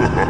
Ha ha ha.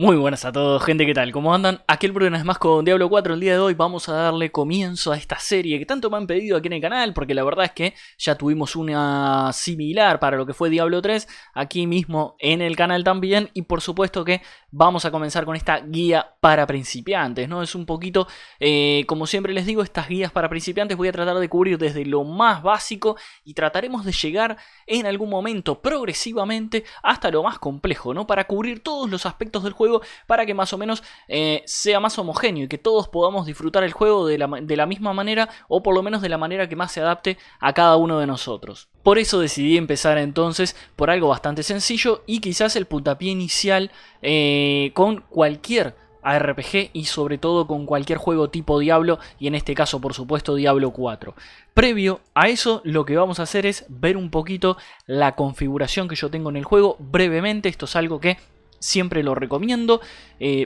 Muy buenas a todos, gente, ¿qué tal? ¿Cómo andan? Aquí el programa es más con Diablo 4. El día de hoy vamos a darle comienzo a esta serie que tanto me han pedido aquí en el canal, porque la verdad es que ya tuvimos una similar para lo que fue Diablo 3, aquí mismo en el canal también. Y por supuesto que vamos a comenzar con esta guía para principiantes, ¿no? Es un poquito, eh, como siempre les digo, estas guías para principiantes voy a tratar de cubrir desde lo más básico y trataremos de llegar en algún momento progresivamente hasta lo más complejo, ¿no? Para cubrir todos los aspectos del juego para que más o menos eh, sea más homogéneo y que todos podamos disfrutar el juego de la, misma manera o por lo menos de la manera que más se adapte a cada uno de nosotros. Por eso decidí empezar entonces por algo bastante sencillo y quizás el puntapié inicial eh, con cualquier RPG y sobre todo con cualquier juego tipo Diablo y en este caso por supuesto Diablo 4. Previo a eso lo que vamos a hacer es ver un poquito la configuración que yo tengo en el juego brevemente, esto es algo que siempre lo recomiendo. Eh,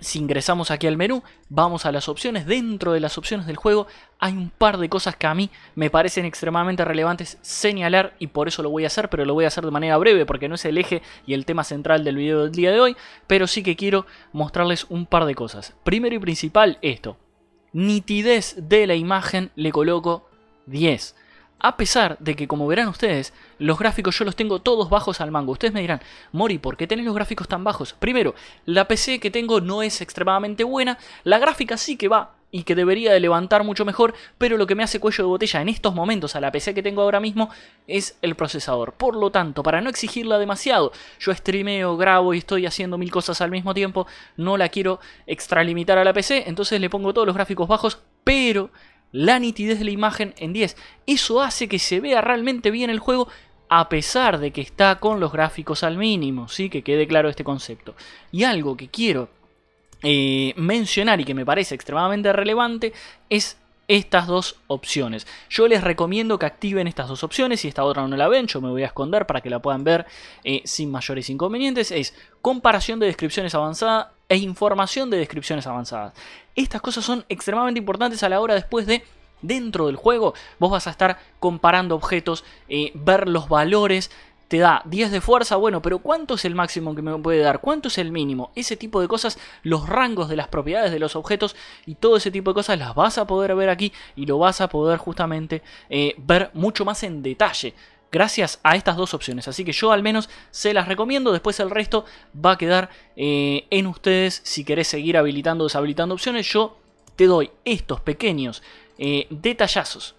si ingresamos aquí al menú, vamos a las opciones. Dentro de las opciones del juego hay un par de cosas que a mí me parecen extremadamente relevantes señalar y por eso lo voy a hacer, pero lo voy a hacer de manera breve porque no es el eje y el tema central del video del día de hoy, pero sí que quiero mostrarles un par de cosas. Primero y principal esto, nitidez de la imagen le coloco 10. A pesar de que, como verán ustedes, los gráficos yo los tengo todos bajos al mango. Ustedes me dirán, Mori, ¿por qué tenés los gráficos tan bajos? Primero, la PC que tengo no es extremadamente buena, la gráfica sí que va y que debería de levantar mucho mejor, pero lo que me hace cuello de botella en estos momentos a la PC que tengo ahora mismo es el procesador. Por lo tanto, para no exigirla demasiado, yo streameo, grabo y estoy haciendo mil cosas al mismo tiempo, no la quiero extralimitar a la PC, entonces le pongo todos los gráficos bajos, pero la nitidez de la imagen en 10. Eso hace que se vea realmente bien el juego a pesar de que está con los gráficos al mínimo, ¿sí? que quede claro este concepto. Y algo que quiero eh, mencionar y que me parece extremadamente relevante es estas dos opciones. Yo les recomiendo que activen estas dos opciones. y esta otra no la ven, yo me voy a esconder para que la puedan ver eh, sin mayores inconvenientes. Es comparación de descripciones avanzadas e información de descripciones avanzadas. Estas cosas son extremadamente importantes a la hora después de dentro del juego. Vos vas a estar comparando objetos, eh, ver los valores, te da 10 de fuerza, bueno, pero ¿cuánto es el máximo que me puede dar? ¿Cuánto es el mínimo? Ese tipo de cosas, los rangos de las propiedades de los objetos y todo ese tipo de cosas las vas a poder ver aquí y lo vas a poder justamente eh, ver mucho más en detalle gracias a estas dos opciones. Así que yo al menos se las recomiendo. Después el resto va a quedar eh, en ustedes si querés seguir habilitando o deshabilitando opciones. Yo te doy estos pequeños eh, detallazos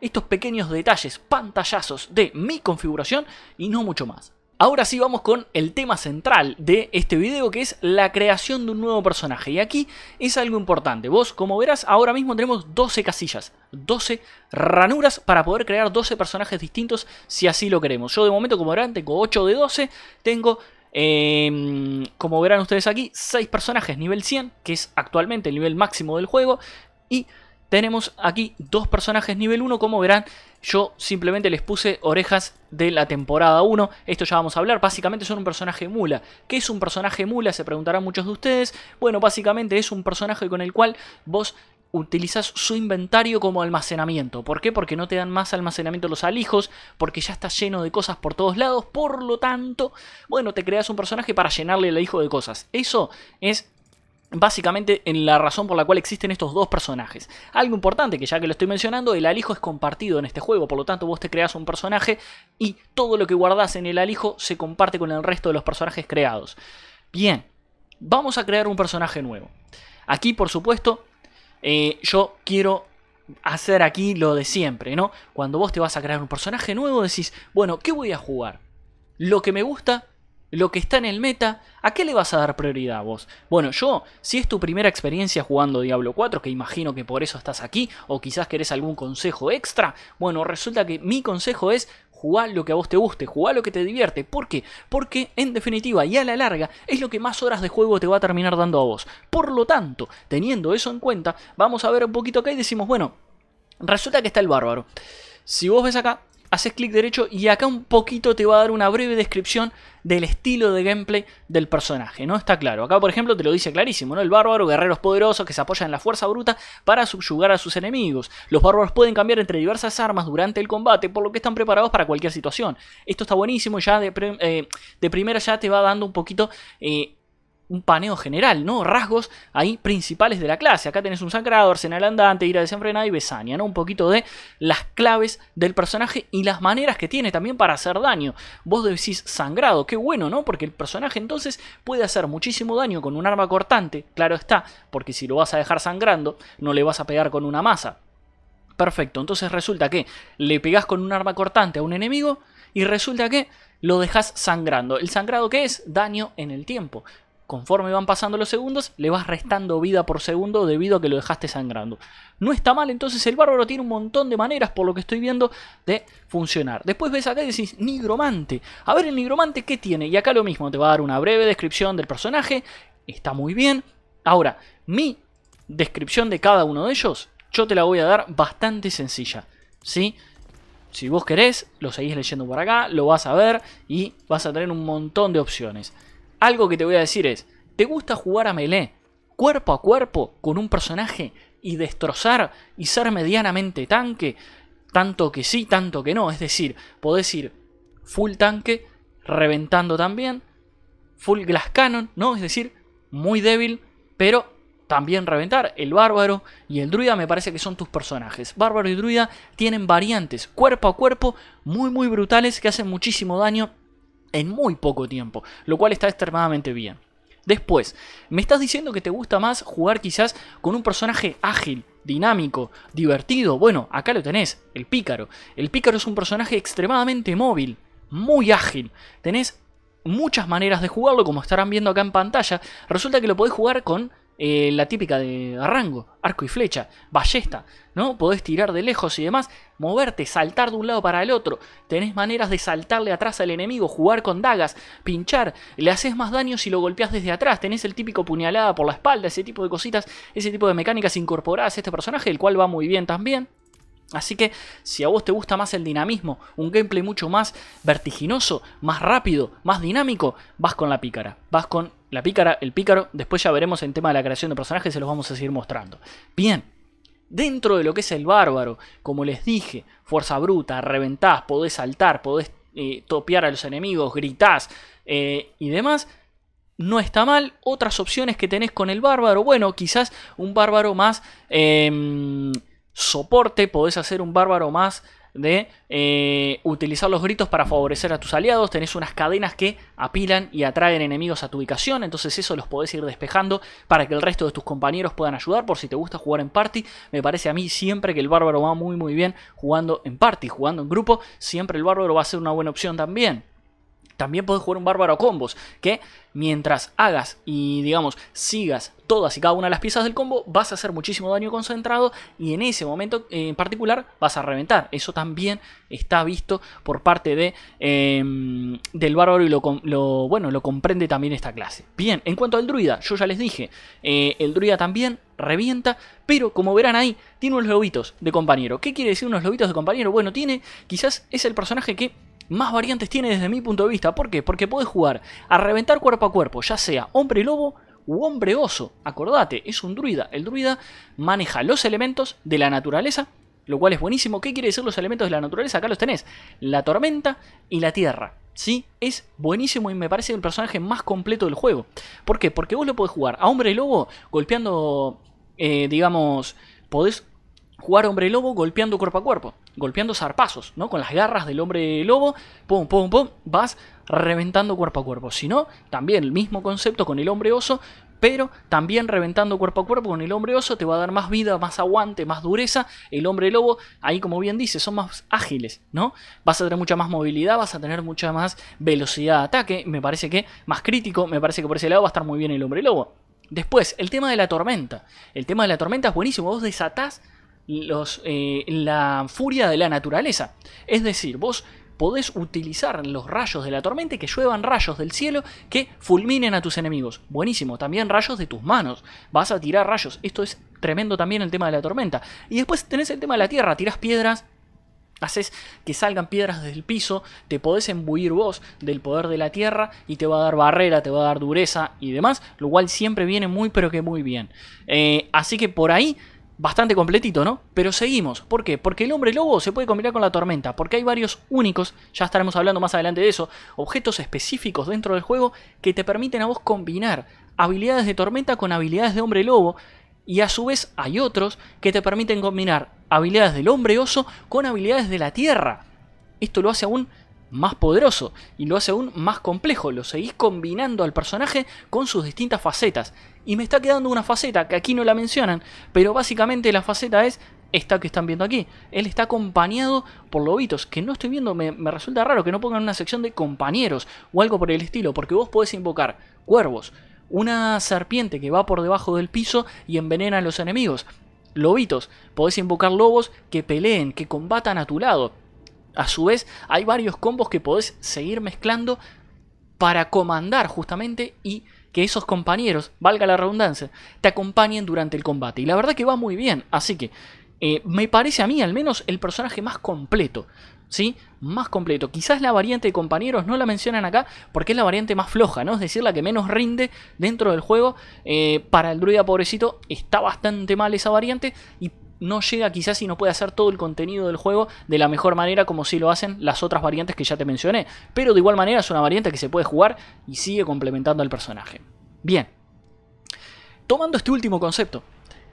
estos pequeños detalles, pantallazos de mi configuración y no mucho más. Ahora sí vamos con el tema central de este video que es la creación de un nuevo personaje. Y aquí es algo importante. Vos, como verás, ahora mismo tenemos 12 casillas, 12 ranuras para poder crear 12 personajes distintos si así lo queremos. Yo de momento, como verán, tengo 8 de 12, tengo... Em, como verán ustedes aquí, 6 personajes nivel 100, que es actualmente el nivel máximo del juego, y tenemos aquí dos personajes nivel 1, como verán yo simplemente les puse orejas de la temporada 1, esto ya vamos a hablar, básicamente son un personaje mula. ¿Qué es un personaje mula? Se preguntarán muchos de ustedes. Bueno, básicamente es un personaje con el cual vos utilizas su inventario como almacenamiento. ¿Por qué? Porque no te dan más almacenamiento los alijos, porque ya está lleno de cosas por todos lados, por lo tanto, bueno, te creas un personaje para llenarle el alijo de cosas. Eso es básicamente en la razón por la cual existen estos dos personajes. Algo importante que ya que lo estoy mencionando, el alijo es compartido en este juego, por lo tanto vos te creas un personaje y todo lo que guardás en el alijo se comparte con el resto de los personajes creados. Bien, vamos a crear un personaje nuevo. Aquí, por supuesto, eh, yo quiero hacer aquí lo de siempre, ¿no? Cuando vos te vas a crear un personaje nuevo decís, bueno, ¿qué voy a jugar? Lo que me gusta lo que está en el meta, ¿a qué le vas a dar prioridad a vos? Bueno, yo, si es tu primera experiencia jugando Diablo 4, que imagino que por eso estás aquí, o quizás querés algún consejo extra, bueno, resulta que mi consejo es jugar lo que a vos te guste, jugar lo que te divierte. ¿Por qué? Porque en definitiva y a la larga es lo que más horas de juego te va a terminar dando a vos. Por lo tanto, teniendo eso en cuenta, vamos a ver un poquito acá y decimos, bueno, resulta que está el bárbaro. Si vos ves acá, haces clic derecho y acá un poquito te va a dar una breve descripción del estilo de gameplay del personaje, ¿no? Está claro. Acá, por ejemplo, te lo dice clarísimo, ¿no? El bárbaro, guerreros poderosos que se apoyan en la fuerza bruta para subyugar a sus enemigos. Los bárbaros pueden cambiar entre diversas armas durante el combate, por lo que están preparados para cualquier situación. Esto está buenísimo, ya de, eh, primera ya te va dando un poquito... Eh, un paneo general, ¿no? Rasgos ahí principales de la clase. Acá tenés un sangrado, arsenal andante, ira desenfrenada y besania, ¿no? Un poquito de las claves del personaje y las maneras que tiene también para hacer daño. Vos decís sangrado, qué bueno, ¿no? Porque el personaje entonces puede hacer muchísimo daño con un arma cortante, claro está, porque si lo vas a dejar sangrando, no le vas a pegar con una masa. Perfecto, entonces resulta que le pegás con un arma cortante a un enemigo y resulta que lo dejas sangrando. ¿El sangrado qué es? Daño en el tiempo conforme van pasando los segundos, le vas restando vida por segundo debido a que lo dejaste sangrando. No está mal, entonces el bárbaro tiene un montón de maneras, por lo que estoy viendo, de funcionar. Después ves acá y decís, nigromante. A ver, el nigromante, ¿qué tiene? Y acá lo mismo, te va a dar una breve descripción del personaje, está muy bien. Ahora, mi descripción de cada uno de ellos, yo te la voy a dar bastante sencilla, Si vos querés, lo seguís leyendo por acá, lo vas a ver y vas a tener un montón de opciones algo que te voy a decir es, ¿te gusta jugar a melee cuerpo a cuerpo con un personaje y destrozar y ser medianamente tanque? Tanto que sí, tanto que no. Es decir, podés ir full tanque, reventando también, full glass cannon, ¿no? Es decir, muy débil, pero también reventar. El bárbaro y el druida me parece que son tus personajes. Bárbaro y druida tienen variantes cuerpo a cuerpo muy muy brutales que hacen muchísimo daño en muy poco tiempo, lo cual está extremadamente bien. Después, me estás diciendo que te gusta más jugar quizás con un personaje ágil, dinámico, divertido. Bueno, acá lo tenés, el pícaro. El pícaro es un personaje extremadamente móvil, muy ágil. Tenés muchas maneras de jugarlo, como estarán viendo acá en pantalla. Resulta que lo podés jugar con eh, la típica de rango, arco y flecha, ballesta, ¿no? Podés tirar de lejos y demás, moverte, saltar de un lado para el otro, tenés maneras de saltarle atrás al enemigo, jugar con dagas, pinchar, le haces más daño si lo golpeas desde atrás, tenés el típico puñalada por la espalda, ese tipo de cositas, ese tipo de mecánicas incorporadas a este personaje, el cual va muy bien también. Así que si a vos te gusta más el dinamismo, un gameplay mucho más vertiginoso, más rápido, más dinámico, vas con la pícara, vas con la pícara, el pícaro. Después ya veremos en tema de la creación de personajes, se los vamos a seguir mostrando. Bien, dentro de lo que es el bárbaro, como les dije, fuerza bruta, reventás, podés saltar, podés eh, topear a los enemigos, gritás eh, y demás. No está mal. Otras opciones que tenés con el bárbaro, bueno, quizás un bárbaro más em, soporte, podés hacer un bárbaro más de eh, utilizar los gritos para favorecer a tus aliados, tenés unas cadenas que apilan y atraen enemigos a tu ubicación, entonces eso los podés ir despejando para que el resto de tus compañeros puedan ayudar, por si te gusta jugar en party, me parece a mí siempre que el bárbaro va muy muy bien jugando en party, jugando en grupo, siempre el bárbaro va a ser una buena opción también. También puedes jugar un bárbaro combos, que mientras hagas y digamos sigas todas y cada una de las piezas del combo, vas a hacer muchísimo daño concentrado y en ese momento eh, en particular vas a reventar. Eso también está visto por parte de, em, del bárbaro y lo, bueno, lo comprende también esta clase. Bien, en cuanto al druida, yo ya les dije, eh, el druida también revienta, pero como verán ahí, tiene unos lobitos de compañero. ¿Qué quiere decir unos lobitos de compañero? Bueno, tiene, quizás es el personaje que más variantes tiene desde mi punto de vista. ¿Por qué? Porque podés jugar a reventar cuerpo a cuerpo, ya sea hombre lobo u hombre oso. Acordate, es un druida. El druida maneja los elementos de la naturaleza, lo cual es buenísimo. ¿Qué quiere decir los elementos de la naturaleza? Acá los tenés. La tormenta y la tierra. Sí, es buenísimo y me parece el personaje más completo del juego. ¿Por qué? Porque vos lo podés jugar a hombre lobo golpeando, eh, digamos, podés jugar hombre lobo golpeando cuerpo a cuerpo, golpeando zarpazos, ¿no? Con las garras del hombre lobo, pum, pum, pum, vas reventando cuerpo a cuerpo. Si no, también el mismo concepto con el hombre oso, pero también reventando cuerpo a cuerpo con el hombre oso te va a dar más vida, más aguante, más dureza. El hombre lobo, ahí como bien dice, son más ágiles, ¿no? Vas a tener mucha más movilidad, vas a tener mucha más velocidad de ataque, me parece que más crítico, me parece que por ese lado va a estar muy bien el hombre lobo. Después, el tema de la tormenta. El tema de la tormenta es buenísimo. Vos desatás eh, la furia de la naturaleza. Es decir, vos podés utilizar los rayos de la tormenta que lluevan rayos del cielo que fulminen a tus enemigos. Buenísimo, también rayos de tus manos. Vas a tirar rayos. Esto es tremendo también el tema de la tormenta. Y después tenés el tema de la tierra, tirás piedras, haces que salgan piedras desde el piso, te podés embuir vos del poder de la tierra y te va a dar barrera, te va a dar dureza y demás, lo cual siempre viene muy pero que muy bien. Eh, así que por ahí bastante completito, ¿no? Pero seguimos. ¿Por qué? Porque el hombre lobo se puede combinar con la tormenta, porque hay varios únicos, ya estaremos hablando más adelante de eso, objetos específicos dentro del juego que te permiten a vos combinar habilidades de tormenta con habilidades de hombre lobo. Y a su vez hay otros que te permiten combinar habilidades del hombre oso con habilidades de la tierra. Esto lo hace aún más poderoso y lo hace aún más complejo. Lo seguís combinando al personaje con sus distintas facetas. Y me está quedando una faceta que aquí no la mencionan, pero básicamente la faceta es esta que están viendo aquí. Él está acompañado por lobitos, que no estoy viendo, me, resulta raro que no pongan una sección de compañeros o algo por el estilo, porque vos podés invocar cuervos, una serpiente que va por debajo del piso y envenena a los enemigos, lobitos, podés invocar lobos que peleen, que combatan a tu lado. A su vez, hay varios combos que podés seguir mezclando para comandar justamente y que esos compañeros, valga la redundancia, te acompañen durante el combate. Y la verdad que va muy bien, así que eh, me parece a mí al menos el personaje más completo. ¿Sí? Más completo. Quizás la variante de compañeros no la mencionan acá porque es la variante más floja, ¿no? Es decir, la que menos rinde dentro del juego. Eh, para el druida pobrecito está bastante mal esa variante y no llega quizás y no puede hacer todo el contenido del juego de la mejor manera como si lo hacen las otras variantes que ya te mencioné. Pero de igual manera es una variante que se puede jugar y sigue complementando al personaje. Bien. Tomando este último concepto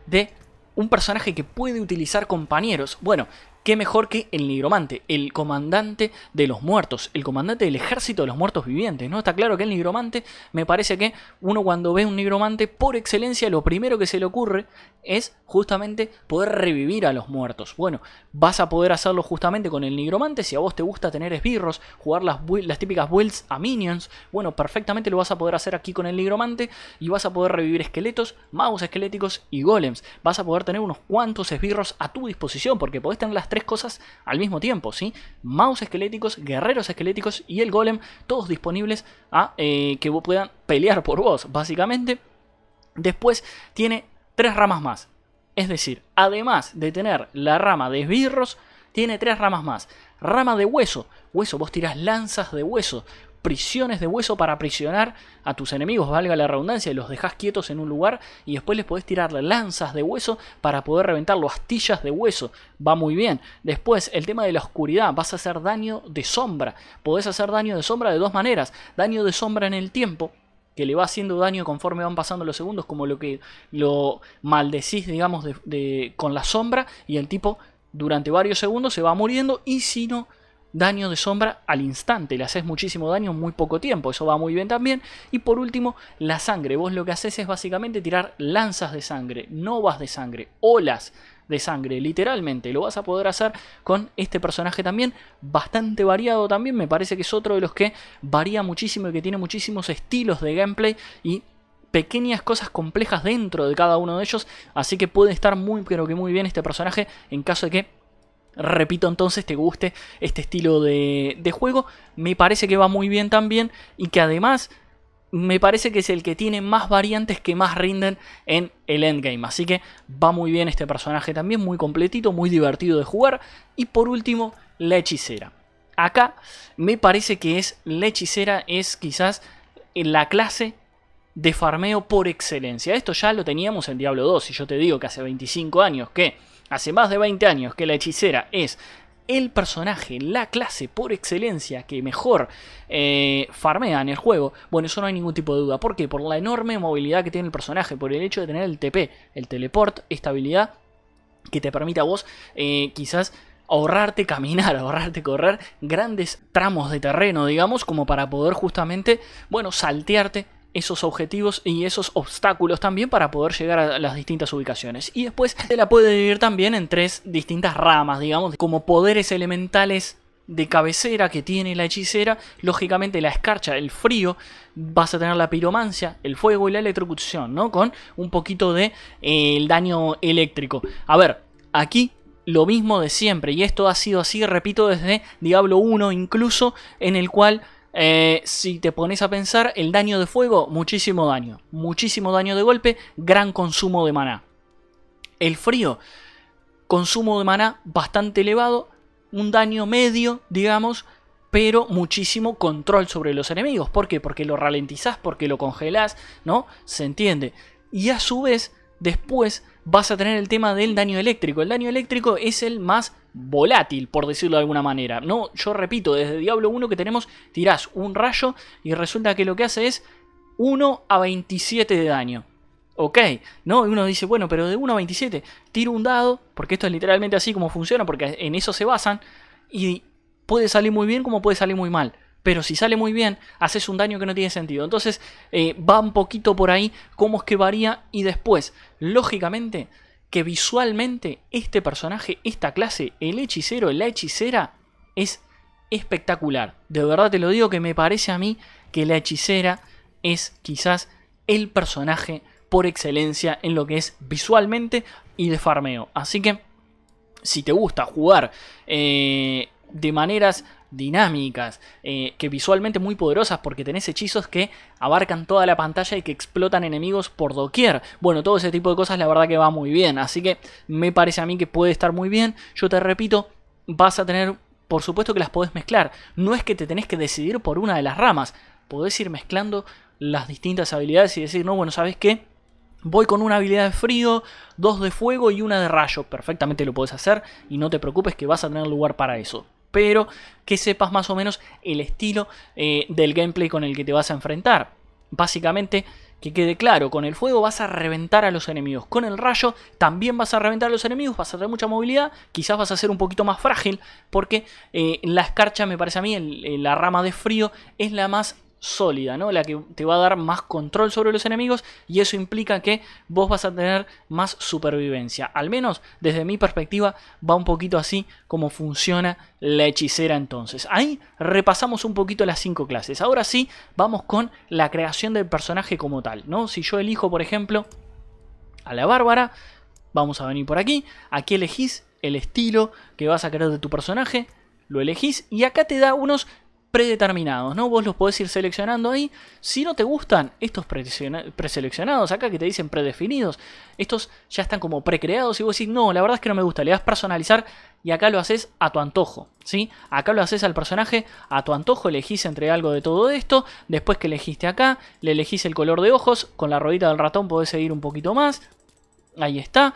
de un personaje que puede utilizar compañeros. Bueno, qué mejor que el nigromante, el comandante de los muertos, el comandante del ejército de los muertos vivientes, ¿no? Está claro que el nigromante, me parece que uno cuando ve un nigromante por excelencia, lo primero que se le ocurre es justamente poder revivir a los muertos. Bueno, vas a poder hacerlo justamente con el nigromante, si a vos te gusta tener esbirros, jugar las, típicas builds a minions, bueno, perfectamente lo vas a poder hacer aquí con el nigromante y vas a poder revivir esqueletos, magos esqueléticos y golems. Vas a poder tener unos cuantos esbirros a tu disposición porque podés tener las tres cosas al mismo tiempo, ¿sí? Mouse esqueléticos, guerreros esqueléticos y el golem, todos disponibles a eh, que puedan pelear por vos, básicamente. Después tiene tres ramas más. Es decir, además de tener la rama de esbirros, tiene tres ramas más. Rama de hueso. Hueso, vos tiras lanzas de hueso prisiones de hueso para prisionar a tus enemigos, valga la redundancia, y los dejas quietos en un lugar y después les podés tirar lanzas de hueso para poder reventarlo, astillas de hueso, va muy bien. Después, el tema de la oscuridad, vas a hacer daño de sombra, podés hacer daño de sombra de dos maneras, daño de sombra en el tiempo, que le va haciendo daño conforme van pasando los segundos, como lo que lo maldecís, digamos, de, con la sombra, y el tipo durante varios segundos se va muriendo, y si no, daño de sombra al instante. Le haces muchísimo daño en muy poco tiempo. Eso va muy bien también. Y por último, la sangre. Vos lo que haces es básicamente tirar lanzas de sangre, novas de sangre, olas de sangre, literalmente. Lo vas a poder hacer con este personaje también, bastante variado también. Me parece que es otro de los que varía muchísimo y que tiene muchísimos estilos de gameplay y pequeñas cosas complejas dentro de cada uno de ellos. Así que puede estar muy, pero que muy bien este personaje en caso de que repito entonces, te guste este estilo de, juego. Me parece que va muy bien también y que además me parece que es el que tiene más variantes que más rinden en el endgame. Así que va muy bien este personaje también, muy completito, muy divertido de jugar. Y por último, la hechicera. Acá me parece que es la hechicera es quizás la clase de farmeo por excelencia. Esto ya lo teníamos en Diablo 2 y yo te digo que hace 25 años que hace más de 20 años que la hechicera es el personaje, la clase por excelencia que mejor eh, farmea en el juego, bueno, eso no hay ningún tipo de duda. ¿Por qué? Por la enorme movilidad que tiene el personaje, por el hecho de tener el TP, el teleport, esta habilidad que te permite a vos eh, quizás ahorrarte caminar, ahorrarte correr grandes tramos de terreno, digamos, como para poder justamente, bueno, saltearte esos objetivos y esos obstáculos también para poder llegar a las distintas ubicaciones. Y después se la puede dividir también en tres distintas ramas, digamos, como poderes elementales de cabecera que tiene la hechicera, lógicamente la escarcha, el frío, vas a tener la piromancia, el fuego y la electrocución, ¿no? Con un poquito de eh, el daño eléctrico. A ver, aquí lo mismo de siempre y esto ha sido así, repito, desde Diablo 1 incluso, en el cual eh, si te pones a pensar, el daño de fuego, muchísimo daño. Muchísimo daño de golpe, gran consumo de maná. El frío, consumo de maná bastante elevado, un daño medio, digamos, pero muchísimo control sobre los enemigos. ¿Por qué? Porque lo ralentizás, porque lo congelás, ¿no? Se entiende. Y a su vez, después vas a tener el tema del daño eléctrico. El daño eléctrico es el más volátil, por decirlo de alguna manera. No, yo repito, desde Diablo 1 que tenemos, tirás un rayo y resulta que lo que hace es 1 a 27 de daño. Ok, ¿no? Y uno dice, bueno, pero de 1 a 27, tiro un dado, porque esto es literalmente así como funciona, porque en eso se basan, y puede salir muy bien como puede salir muy mal. Pero si sale muy bien, haces un daño que no tiene sentido. Entonces eh, va un poquito por ahí cómo es que varía y después, lógicamente, que visualmente este personaje, esta clase, el hechicero, la hechicera, es espectacular. De verdad te lo digo que me parece a mí que la hechicera es quizás el personaje por excelencia en lo que es visualmente y de farmeo. Así que si te gusta jugar eh, de maneras dinámicas, eh, que visualmente muy poderosas porque tenés hechizos que abarcan toda la pantalla y que explotan enemigos por doquier. Bueno, todo ese tipo de cosas la verdad que va muy bien, así que me parece a mí que puede estar muy bien. Yo te repito, vas a tener, por supuesto que las podés mezclar, no es que te tenés que decidir por una de las ramas, podés ir mezclando las distintas habilidades y decir, no, bueno, ¿sabes qué? Voy con una habilidad de frío, dos de fuego y una de rayo. Perfectamente lo puedes hacer y no te preocupes que vas a tener lugar para eso pero que sepas más o menos el estilo eh, del gameplay con el que te vas a enfrentar. Básicamente, que quede claro, con el fuego vas a reventar a los enemigos, con el rayo también vas a reventar a los enemigos, vas a tener mucha movilidad, quizás vas a ser un poquito más frágil, porque eh, la escarcha, me parece a mí, eh, la rama de frío es la más sólida, ¿no? La que te va a dar más control sobre los enemigos y eso implica que vos vas a tener más supervivencia. Al menos desde mi perspectiva va un poquito así como funciona la hechicera entonces. Ahí repasamos un poquito las cinco clases. Ahora sí, vamos con la creación del personaje como tal, ¿no? Si yo elijo, por ejemplo, a la Bárbara, vamos a venir por aquí, aquí elegís el estilo que vas a crear de tu personaje, lo elegís y acá te da unos predeterminados, ¿no? Vos los podés ir seleccionando ahí. Si no te gustan estos preseleccionados, acá que te dicen predefinidos, estos ya están como precreados y vos decís, no, la verdad es que no me gusta, le das personalizar y acá lo haces a tu antojo, ¿sí? Acá lo haces al personaje a tu antojo, elegís entre algo de todo esto, después que elegiste acá, le elegís el color de ojos, con la rodita del ratón podés seguir un poquito más, ahí está,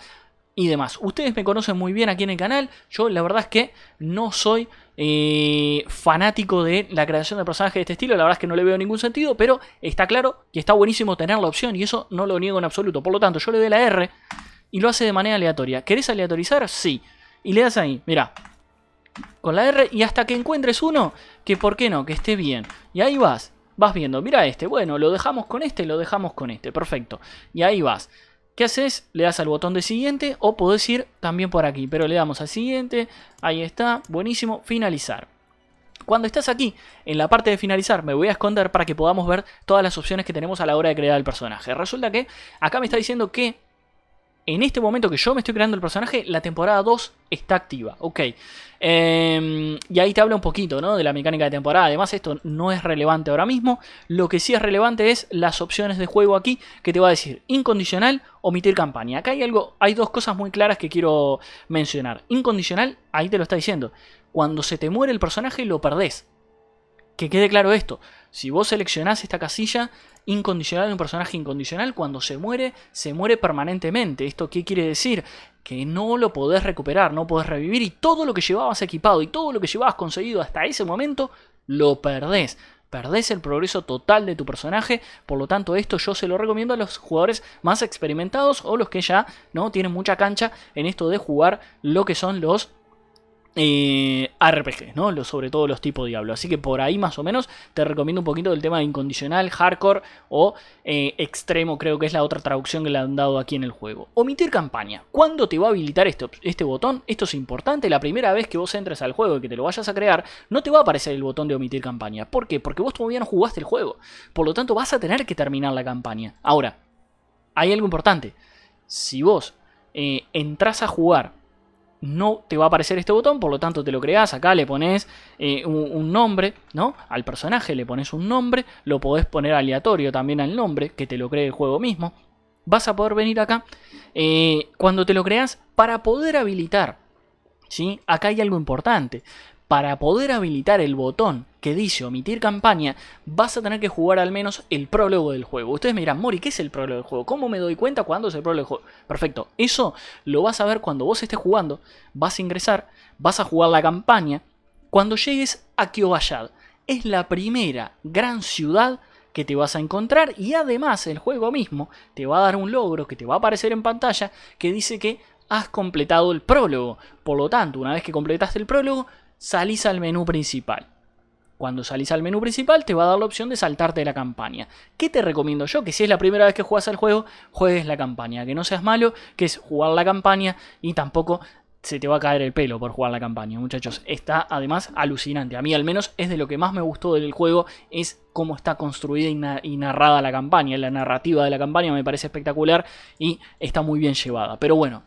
y demás. Ustedes me conocen muy bien aquí en el canal, yo la verdad es que no soy eh, fanático de la creación de personajes de este estilo. La verdad es que no le veo ningún sentido, pero está claro que está buenísimo tener la opción y eso no lo niego en absoluto. Por lo tanto, yo le doy la R y lo hace de manera aleatoria. ¿Querés aleatorizar? Sí. Y le das ahí, mira, con la R y hasta que encuentres uno que, ¿por qué no? Que esté bien. Y ahí vas, vas viendo, mira este, bueno, lo dejamos con este, lo dejamos con este, perfecto. Y ahí vas. ¿Qué haces? Le das al botón de siguiente o podés ir también por aquí. Pero le damos al siguiente. Ahí está. Buenísimo. Finalizar. Cuando estás aquí, en la parte de finalizar, me voy a esconder para que podamos ver todas las opciones que tenemos a la hora de crear el personaje. Resulta que acá me está diciendo que en este momento que yo me estoy creando el personaje, la temporada 2 está activa. Ok. Em, y ahí te habla un poquito ¿no? de la mecánica de temporada. Además, esto no es relevante ahora mismo. Lo que sí es relevante es las opciones de juego aquí que te va a decir incondicional, omitir campaña. Acá hay algo, hay dos cosas muy claras que quiero mencionar. Incondicional, ahí te lo está diciendo. Cuando se te muere el personaje, lo perdés que quede claro esto. Si vos seleccionás esta casilla, incondicional de un personaje incondicional, cuando se muere, se muere permanentemente. ¿Esto qué quiere decir? Que no lo podés recuperar, no podés revivir y todo lo que llevabas equipado y todo lo que llevabas conseguido hasta ese momento, lo perdés. Perdés el progreso total de tu personaje, por lo tanto esto yo se lo recomiendo a los jugadores más experimentados o los que ya no tienen mucha cancha en esto de jugar lo que son los eh, RPG, ¿no? sobre todo los tipos Diablo. Así que por ahí más o menos te recomiendo un poquito del tema de incondicional, hardcore o eh, extremo, creo que es la otra traducción que le han dado aquí en el juego. Omitir campaña. ¿Cuándo te va a habilitar este, este botón? Esto es importante. La primera vez que vos entres al juego y que te lo vayas a crear, no te va a aparecer el botón de omitir campaña. ¿Por qué? Porque vos todavía no jugaste el juego. Por lo tanto, vas a tener que terminar la campaña. Ahora, hay algo importante. Si vos eh, entras a jugar no te va a aparecer este botón, por lo tanto te lo creas, acá le pones eh, un, nombre, ¿no? Al personaje le pones un nombre, lo podés poner aleatorio también al nombre, que te lo cree el juego mismo. Vas a poder venir acá eh, cuando te lo creas para poder habilitar ¿Sí? Acá hay algo importante para poder habilitar el botón que dice omitir campaña, vas a tener que jugar al menos el prólogo del juego. Ustedes me dirán, Mori, ¿qué es el prólogo del juego? ¿Cómo me doy cuenta cuándo es el prólogo del juego? Perfecto, eso lo vas a ver cuando vos estés jugando, vas a ingresar, vas a jugar la campaña, cuando llegues a Kyobayad. Es la primera gran ciudad que te vas a encontrar y además el juego mismo te va a dar un logro que te va a aparecer en pantalla que dice que has completado el prólogo. Por lo tanto, una vez que completaste el prólogo, salís al menú principal. Cuando salís al menú principal te va a dar la opción de saltarte la campaña. ¿Qué te recomiendo yo? Que si es la primera vez que juegas al juego, juegues la campaña. Que no seas malo, que es jugar la campaña y tampoco se te va a caer el pelo por jugar la campaña, muchachos. Está además alucinante. A mí al menos es de lo que más me gustó del juego, es cómo está construida y, narrada la campaña. La narrativa de la campaña me parece espectacular y está muy bien llevada. Pero bueno,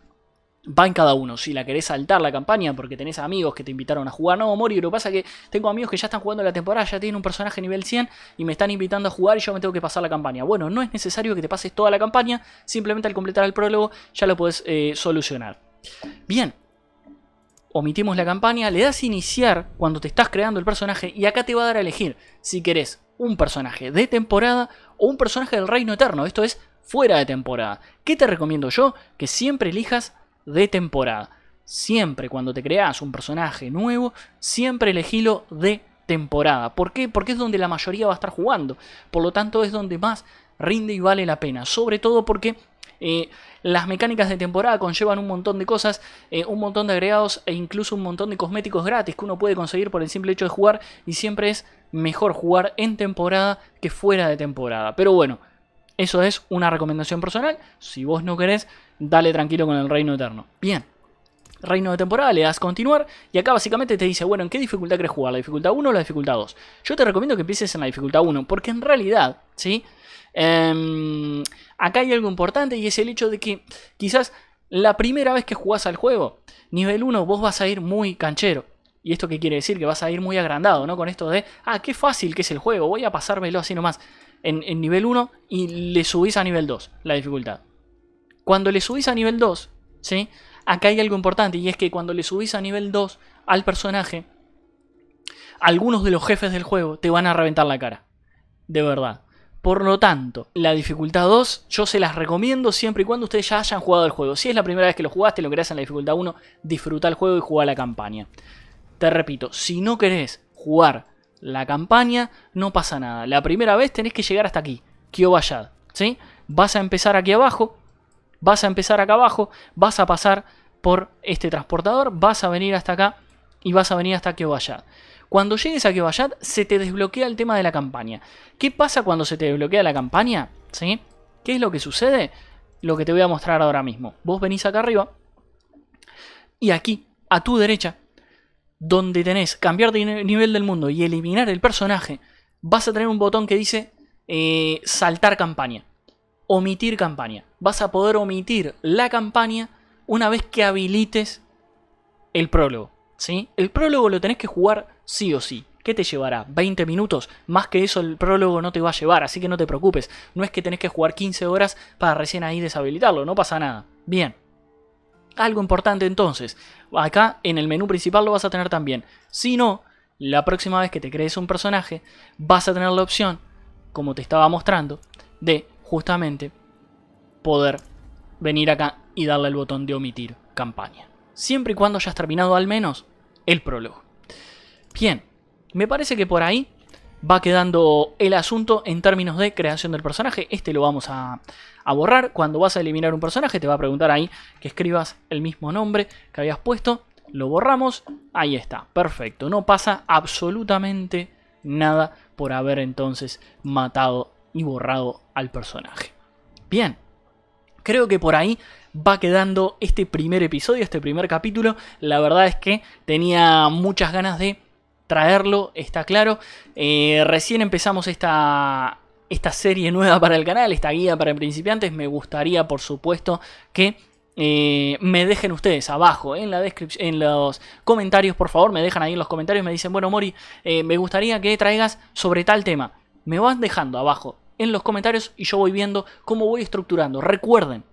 va en cada uno. Si la querés saltar la campaña porque tenés amigos que te invitaron a jugar. No, Mori, lo pasa que tengo amigos que ya están jugando la temporada, ya tienen un personaje nivel 100 y me están invitando a jugar y yo me tengo que pasar la campaña. Bueno, no es necesario que te pases toda la campaña, simplemente al completar el prólogo ya lo puedes eh, solucionar. Bien. Omitimos la campaña, le das iniciar cuando te estás creando el personaje y acá te va a dar a elegir si querés un personaje de temporada o un personaje del reino eterno. Esto es fuera de temporada. ¿Qué te recomiendo yo? Que siempre elijas de temporada. Siempre cuando te creas un personaje nuevo, siempre elegilo de temporada. ¿Por qué? Porque es donde la mayoría va a estar jugando. Por lo tanto, es donde más rinde y vale la pena. Sobre todo porque eh, las mecánicas de temporada conllevan un montón de cosas, eh, un montón de agregados e incluso un montón de cosméticos gratis que uno puede conseguir por el simple hecho de jugar. Y siempre es mejor jugar en temporada que fuera de temporada. Pero bueno. Eso es una recomendación personal. Si vos no querés, dale tranquilo con el reino eterno. Bien. Reino de temporada, le das continuar y acá básicamente te dice, bueno, ¿en qué dificultad querés jugar? ¿La dificultad 1 o la dificultad 2? Yo te recomiendo que empieces en la dificultad 1, porque en realidad, ¿sí? Em, acá hay algo importante y es el hecho de que quizás la primera vez que jugás al juego, nivel 1, vos vas a ir muy canchero. ¿Y esto qué quiere decir? Que vas a ir muy agrandado, ¿no? Con esto de, ah, qué fácil que es el juego, voy a pasármelo así nomás en nivel 1 y le subís a nivel 2 la dificultad. Cuando le subís a nivel 2, ¿sí? acá hay algo importante y es que cuando le subís a nivel 2 al personaje, algunos de los jefes del juego te van a reventar la cara. De verdad. Por lo tanto, la dificultad 2 yo se las recomiendo siempre y cuando ustedes ya hayan jugado el juego. Si es la primera vez que lo jugaste, lo creas en la dificultad 1, disfruta el juego y juega la campaña. Te repito, si no querés jugar la campaña, no pasa nada. La primera vez tenés que llegar hasta aquí, Kyobayad. ¿sí? Vas a empezar aquí abajo, Vas a empezar acá abajo, vas a pasar por este transportador, vas a venir hasta acá y vas a venir hasta quevallat. Cuando llegues a quevallat se te desbloquea el tema de la campaña. ¿Qué pasa cuando se te desbloquea la campaña? ¿Sí? ¿Qué es lo que sucede? Lo que te voy a mostrar ahora mismo. Vos venís acá arriba y aquí, a tu derecha, donde tenés cambiar de nivel del mundo y eliminar el personaje, vas a tener un botón que dice eh, saltar campaña omitir campaña. Vas a poder omitir la campaña una vez que habilites el prólogo. ¿sí? El prólogo lo tenés que jugar sí o sí. ¿Qué te llevará? ¿20 minutos? Más que eso el prólogo no te va a llevar, así que no te preocupes. No es que tenés que jugar 15 horas para recién ahí deshabilitarlo, no pasa nada. Bien. Algo importante entonces, acá en el menú principal lo vas a tener también. Si no, la próxima vez que te crees un personaje, vas a tener la opción, como te estaba mostrando, de justamente poder venir acá y darle el botón de omitir campaña. Siempre y cuando hayas terminado al menos el prólogo. Bien, me parece que por ahí va quedando el asunto en términos de creación del personaje. Este lo vamos a, a, borrar. Cuando vas a eliminar un personaje te va a preguntar ahí que escribas el mismo nombre que habías puesto. Lo borramos. Ahí está. Perfecto. No pasa absolutamente nada por haber entonces matado y borrado al personaje. Bien, creo que por ahí va quedando este primer episodio, este primer capítulo. La verdad es que tenía muchas ganas de traerlo, está claro. Eh, recién empezamos esta, esta serie nueva para el canal, esta guía para principiantes. Me gustaría, por supuesto, que eh, me dejen ustedes abajo en, la en los comentarios, por favor, me dejan ahí en los comentarios, me dicen, bueno, Mori, eh, me gustaría que traigas sobre tal tema. Me van dejando abajo en los comentarios y yo voy viendo cómo voy estructurando. Recuerden,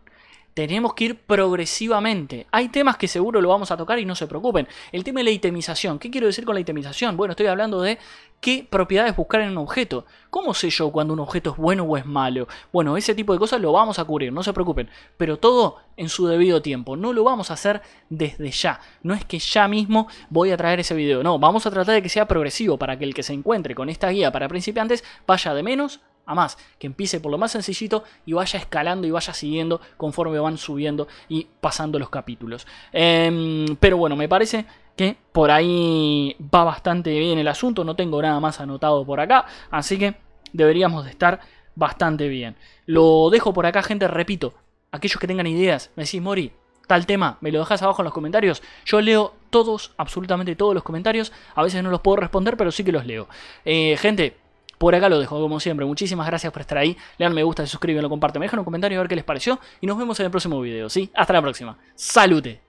tenemos que ir progresivamente. Hay temas que seguro lo vamos a tocar y no se preocupen. El tema de la itemización. ¿Qué quiero decir con la itemización? Bueno, estoy hablando de qué propiedades buscar en un objeto. ¿Cómo sé yo cuando un objeto es bueno o es malo? Bueno, ese tipo de cosas lo vamos a cubrir, no se preocupen. Pero todo en su debido tiempo. No lo vamos a hacer desde ya. No es que ya mismo voy a traer ese video. No, vamos a tratar de que sea progresivo para que el que se encuentre con esta guía para principiantes vaya de menos a más, que empiece por lo más sencillito y vaya escalando y vaya siguiendo conforme van subiendo y pasando los capítulos. Em, pero bueno, me parece que por ahí va bastante bien el asunto, no tengo nada más anotado por acá, así que deberíamos de estar bastante bien. Lo dejo por acá, gente, repito, aquellos que tengan ideas, me decís, Mori, tal tema, me lo dejas abajo en los comentarios. Yo leo todos, absolutamente todos los comentarios. A veces no los puedo responder, pero sí que los leo. Eh, gente, por acá lo dejo como siempre. Muchísimas gracias por estar ahí. Le dan me gusta, se suscriben, lo comparten, me dejan un comentario a ver qué les pareció. Y nos vemos en el próximo video, ¿sí? Hasta la próxima. Salute.